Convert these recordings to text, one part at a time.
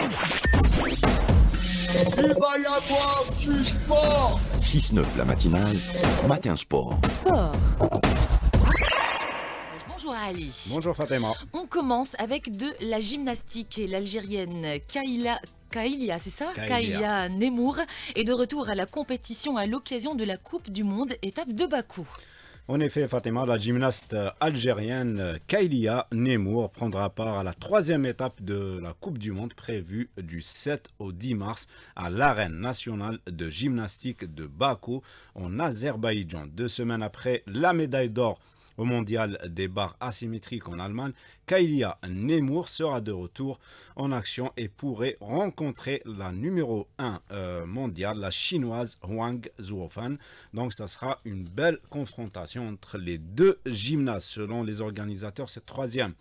Il va y du sport 6-9 la matinale, matin sport. Sport Bonjour Ali. Bonjour Fatima. On commence avec de la gymnastique et l'Algérienne Kaila c'est ça Nemour est de retour à la compétition à l'occasion de la Coupe du Monde étape de Bakou. En effet, Fatima, la gymnaste euh, algérienne euh, Kailia Nemour prendra part à la troisième étape de la Coupe du Monde prévue du 7 au 10 mars à l'arène nationale de gymnastique de Bakou en Azerbaïdjan. Deux semaines après la médaille d'or au mondial des barres asymétriques en Allemagne, Kailia Nemour sera de retour en action et pourrait rencontrer la numéro 1 euh, mondiale, la chinoise Huang Zuofan. Donc ça sera une belle confrontation entre les deux gymnases. Selon les organisateurs, cette troisième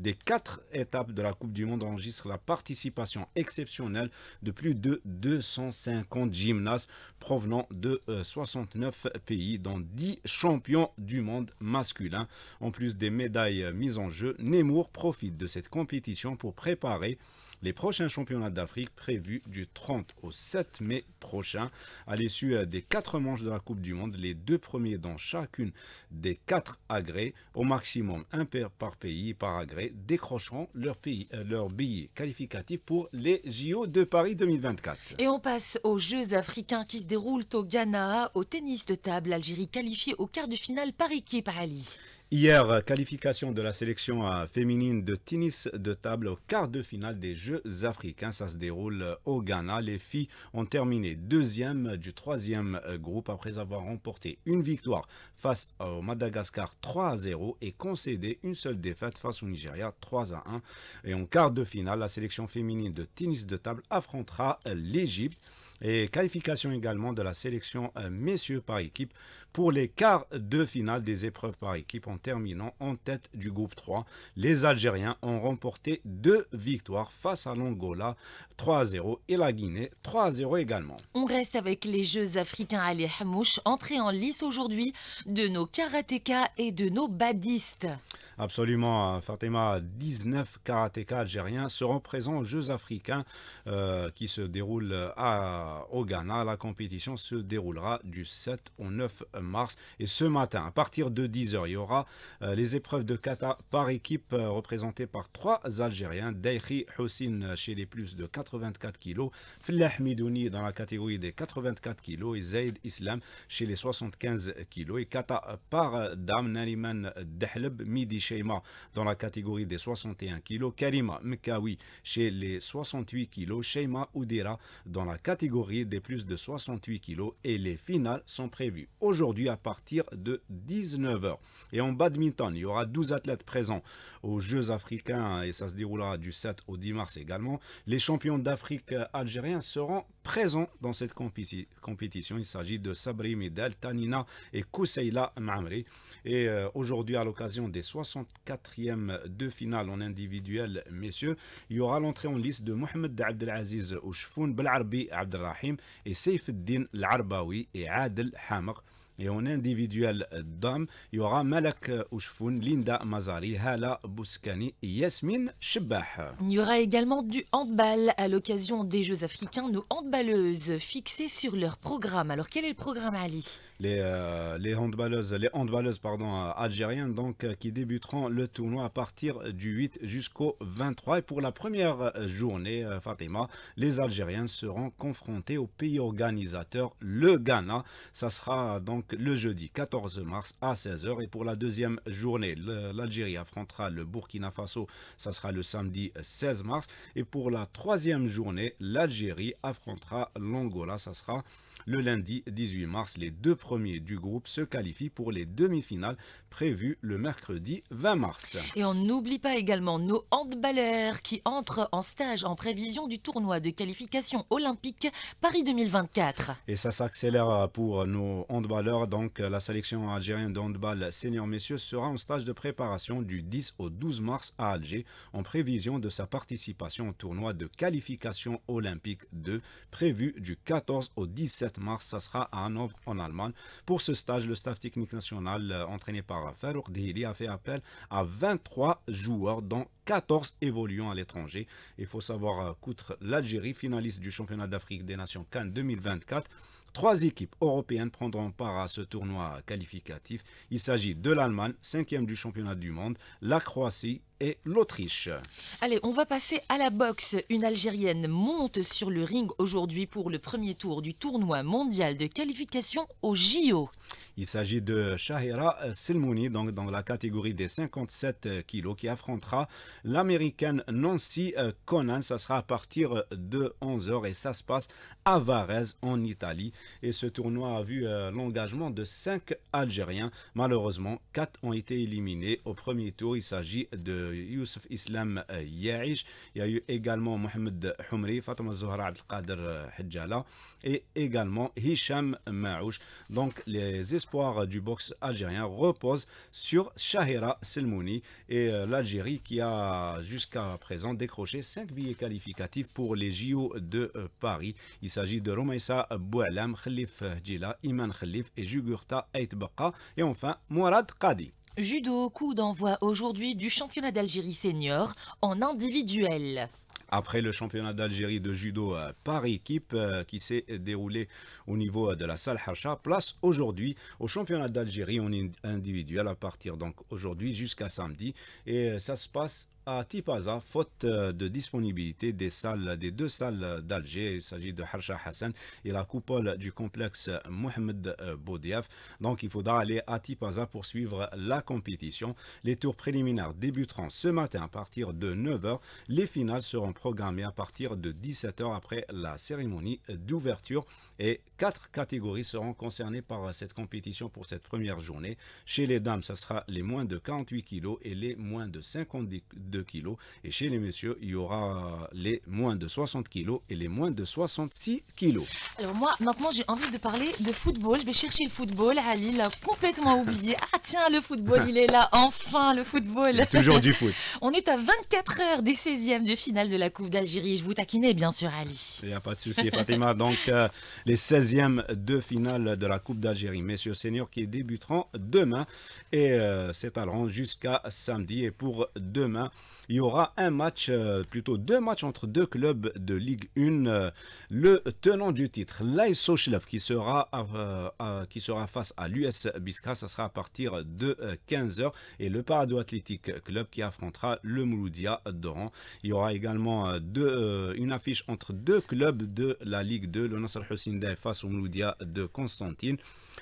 des quatre étapes de la Coupe du Monde enregistrent la participation exceptionnelle de plus de 250 gymnastes provenant de 69 euh, pays, dont 10 champions du monde masculin. En plus des médailles mises en jeu, Nemours profite de cette compétition pour préparer les prochains championnats d'Afrique prévus du 30 au 7 mai prochain. À l'issue euh, des quatre manches de la Coupe du Monde, les deux premiers dans chacune des quatre agrès, au maximum un pair par pays par agrès, décrocheront leur, pays, euh, leur billet qualificatif pour les JO de Paris 2024. Et on passe aux Jeux africains qui se déroulent au Ghana, au tennis de table, l'Algérie qualifiée au quart de finale par équipe, Ali. Hier, qualification de la sélection féminine de tennis de table au quart de finale des Jeux africains. Ça se déroule au Ghana. Les filles ont terminé deuxième du troisième groupe après avoir remporté une victoire face au Madagascar 3 à 0 et concédé une seule défaite face au Nigeria 3 à 1. Et en quart de finale, la sélection féminine de tennis de table affrontera l'Égypte. Et qualification également de la sélection euh, messieurs par équipe pour les quarts de finale des épreuves par équipe en terminant en tête du groupe 3. Les Algériens ont remporté deux victoires face à l'Angola 3 0 et la Guinée 3 0 également. On reste avec les Jeux africains à Les Hamouches, entrée en lice aujourd'hui de nos karatékas et de nos badistes. Absolument, Fatima, 19 karatékas algériens seront présents aux Jeux africains euh, qui se déroulent à, au Ghana. La compétition se déroulera du 7 au 9 mars. Et ce matin, à partir de 10h, il y aura euh, les épreuves de kata par équipe euh, représentées par trois Algériens. Daïri Hossin chez les plus de 84 kg, Flah Midouni dans la catégorie des 84 kg et Zaid Islam chez les 75 kg. Et kata par dame Nariman Dehleb, Midi Sheima dans la catégorie des 61 kg, Karima Mkawi chez les 68 kg, Sheima Oudira dans la catégorie des plus de 68 kg. Et les finales sont prévues aujourd'hui à partir de 19h. Et en badminton, il y aura 12 athlètes présents aux Jeux africains et ça se déroulera du 7 au 10 mars également. Les champions d'Afrique euh, algériens seront présents dans cette compétition. Il s'agit de Sabri Medel, Tanina et Kousseila Mamri. Et euh, aujourd'hui, à l'occasion des 64e de finale en individuel, messieurs, il y aura l'entrée en liste de Mohamed Abdelaziz Oushfoun, Belarbi Abdelrahim et Seyfeddin Larbaoui et Adel Hamak et en individuel euh, d'hommes, il y aura Malak Oushfoun, euh, Linda Mazari, Hala Bouskani et Yasmine Il y aura également du handball à l'occasion des Jeux africains. Nos handballeuses fixées sur leur programme. Alors quel est le programme Ali euh, les, handballeuses, les handballeuses pardon, algériennes donc, qui débuteront le tournoi à partir du 8 jusqu'au 23. Et pour la première journée, Fatima, les Algériens seront confrontés au pays organisateur, le Ghana. Ça sera donc le jeudi 14 mars à 16h. Et pour la deuxième journée, l'Algérie affrontera le Burkina Faso, ça sera le samedi 16 mars. Et pour la troisième journée, l'Algérie affrontera l'Angola, ça sera le lundi 18 mars. Les deux premiers du groupe se qualifient pour les demi-finales prévues le mercredi 20 mars. Et on n'oublie pas également nos handballeurs qui entrent en stage en prévision du tournoi de qualification olympique Paris 2024. Et ça s'accélère pour nos handballeurs donc, la sélection algérienne de handball senior messieurs sera en stage de préparation du 10 au 12 mars à Alger en prévision de sa participation au tournoi de qualification olympique 2 prévu du 14 au 17 mars. Ça sera à Hanovre en Allemagne. Pour ce stage, le staff technique national euh, entraîné par Farouk Dehili a fait appel à 23 joueurs dont 14 évoluant à l'étranger. Il faut savoir euh, qu'outre l'Algérie, finaliste du championnat d'Afrique des Nations Cannes 2024, Trois équipes européennes prendront part à ce tournoi qualificatif. Il s'agit de l'Allemagne, cinquième du championnat du monde, la Croatie et l'Autriche. Allez, on va passer à la boxe. Une Algérienne monte sur le ring aujourd'hui pour le premier tour du tournoi mondial de qualification au JO. Il s'agit de Shahira Selmouni, donc dans la catégorie des 57 kilos, qui affrontera l'américaine Nancy euh, Conan. Ça sera à partir de 11h et ça se passe à Varese, en Italie. Et ce tournoi a vu euh, l'engagement de 5 Algériens. Malheureusement, 4 ont été éliminés au premier tour. Il s'agit de Youssef Islam Yaïch, Il y a eu également Mohamed Humri, Fatima Zohra Abdelkader Hedjala et également Hicham Maouch. Donc les espoirs du boxe algérien reposent sur Shahira Selmouni et euh, l'Algérie qui a jusqu'à présent décroché 5 billets qualificatifs pour les JO de euh, Paris. Il s'agit de Romaïsa Boualam, Khalif Djila, Iman Khalif et Jugurta ed-baka et enfin Mourad Qadi. Judo, coup d'envoi aujourd'hui du championnat d'Algérie senior en individuel. Après le championnat d'Algérie de judo euh, par équipe euh, qui s'est déroulé au niveau euh, de la salle Hacha, place aujourd'hui au championnat d'Algérie en individuel à partir donc aujourd'hui jusqu'à samedi. Et ça se passe à Tipaza, faute euh, de disponibilité des salles, des deux salles d'Alger. Il s'agit de Harsha Hassan et la coupole du complexe Mohamed euh, Boudiaf. Donc il faudra aller à Tipaza pour suivre la compétition. Les tours préliminaires débuteront ce matin à partir de 9h. Les finales seront programmées à partir de 17h après la cérémonie d'ouverture. Et quatre catégories seront concernées par cette compétition pour cette première journée. Chez les dames, ce sera les moins de 48 kg et les moins de 50 kg. Et chez les messieurs, il y aura les moins de 60 kg et les moins de 66 kg. Alors moi, maintenant, j'ai envie de parler de football. Je vais chercher le football. Ali l'a complètement oublié. Ah tiens, le football, il est là. Enfin, le football. toujours du foot. On est à 24 heures des 16e de finale de la Coupe d'Algérie. Je vous taquinais, bien sûr, Ali. Il n'y a pas de souci, Fatima. Donc, euh, les 16e de finale de la Coupe d'Algérie, messieurs seniors, qui débuteront demain. Et euh, s'étaleront jusqu'à samedi. Et pour demain, il y aura un match, euh, plutôt deux matchs entre deux clubs de Ligue 1. Euh, le tenant du titre, laïs qui, sera euh, qui sera face à l'US Biskra, ça sera à partir de 15h. Et le Parado Athletic Club qui affrontera le Mouloudia d'Oran. Il y aura également une affiche entre deux clubs de la Ligue 2, le Nasser Hossindaï face au Mouloudia de Constantine.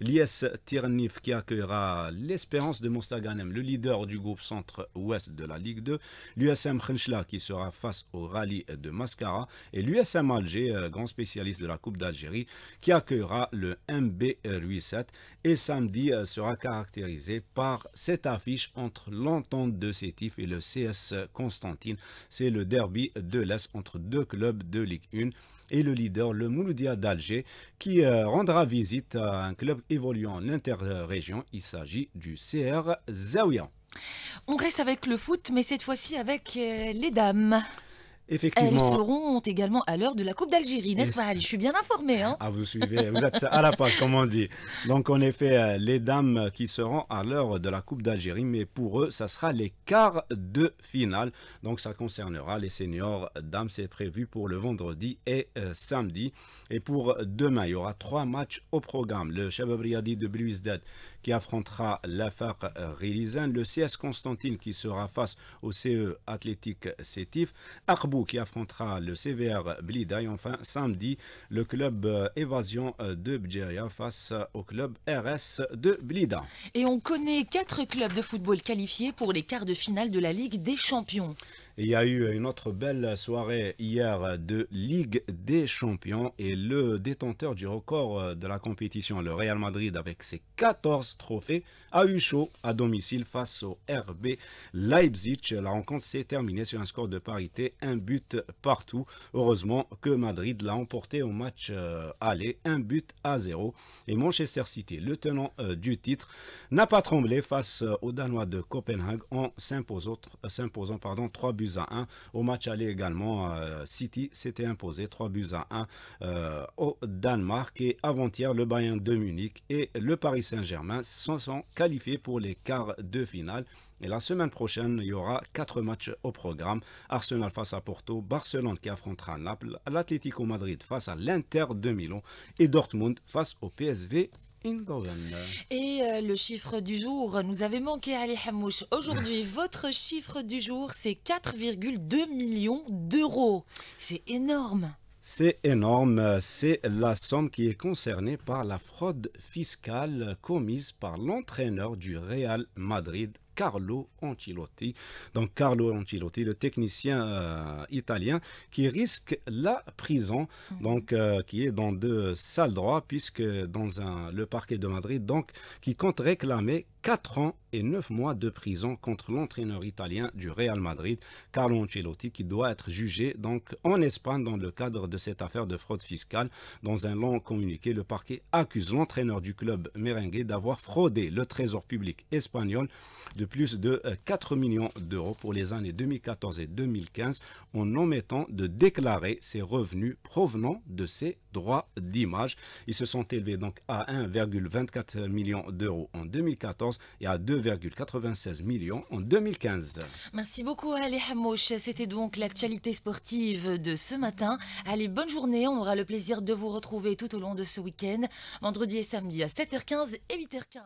L'IS Tirnif qui accueillera l'Espérance de Mostaganem, le leader du groupe centre-ouest de la Ligue 2 l'USM Khenchla qui sera face au rallye de Mascara et l'USM Alger, euh, grand spécialiste de la Coupe d'Algérie, qui accueillera le MB 87 et samedi euh, sera caractérisé par cette affiche entre l'entente de Sétif et le CS Constantine. C'est le derby de l'Est entre deux clubs de Ligue 1 et le leader, le Mouloudia d'Alger, qui euh, rendra visite à un club évoluant en interrégion. Il s'agit du CR Zawian. On reste avec le foot, mais cette fois-ci avec euh, les dames. Effectivement. Elles seront également à l'heure de la Coupe d'Algérie, n'est-ce pas Je suis bien informé. Hein. ah, vous suivez, vous êtes à la page, comme on dit. Donc, en effet, euh, les dames qui seront à l'heure de la Coupe d'Algérie, mais pour eux, ça sera les quarts de finale. Donc, ça concernera les seniors dames. C'est prévu pour le vendredi et euh, samedi. Et pour demain, il y aura trois matchs au programme. Le Shabab Riyadi de Bluisdad qui affrontera l'Afar Rilizan, le CS Constantine qui sera face au CE Athlétique Sétif, Akbou qui affrontera le CVR Blida et enfin samedi le club euh, Évasion euh, de Bjeria face euh, au club RS de Blida. Et on connaît quatre clubs de football qualifiés pour les quarts de finale de la Ligue des Champions. Il y a eu une autre belle soirée hier de Ligue des Champions et le détenteur du record euh, de la compétition, le Real Madrid, avec ses 14 trophées, a eu chaud à domicile face au RB Leipzig. La rencontre s'est terminée sur un score de parité, un but partout. Heureusement que Madrid l'a emporté au match euh, aller, un but à zéro. Et Manchester City, le tenant euh, du titre, n'a pas tremblé face aux Danois de Copenhague en s'imposant trois buts à 1. Au match aller également, euh, City s'était imposé 3 buts à 1 euh, au Danemark. Et avant-hier, le Bayern de Munich et le Paris Saint-Germain se sont qualifiés pour les quarts de finale. Et la semaine prochaine, il y aura quatre matchs au programme. Arsenal face à Porto, Barcelone qui affrontera Naples, l'Atlético Madrid face à l'Inter de Milan et Dortmund face au PSV et euh, le chiffre du jour, nous avait manqué Ali Hamouche. Aujourd'hui, votre chiffre du jour, c'est 4,2 millions d'euros. C'est énorme. C'est énorme, c'est la somme qui est concernée par la fraude fiscale commise par l'entraîneur du Real Madrid Carlo Ancelotti. Donc Carlo Ancelotti, le technicien euh, italien qui risque la prison, mm. donc euh, qui est dans deux salles droits, puisque dans un, le parquet de Madrid, donc qui compte réclamer 4 ans et 9 mois de prison contre l'entraîneur italien du Real Madrid, Carlo Ancelotti, qui doit être jugé donc en Espagne dans le cadre de cette affaire de fraude fiscale. Dans un long communiqué, le parquet accuse l'entraîneur du club merengue d'avoir fraudé le trésor public espagnol de plus de 4 euh, millions d'euros pour les années 2014 et 2015 en omettant de déclarer ses revenus provenant de ses droits d'image. Ils se sont élevés donc à 1,24 million d'euros en 2014 et à 2,96 millions en 2015. Merci beaucoup Ali Hamouche. C'était donc l'actualité sportive de ce matin. Allez, bonne journée. On aura le plaisir de vous retrouver tout au long de ce week-end, vendredi et samedi à 7h15 et 8h15.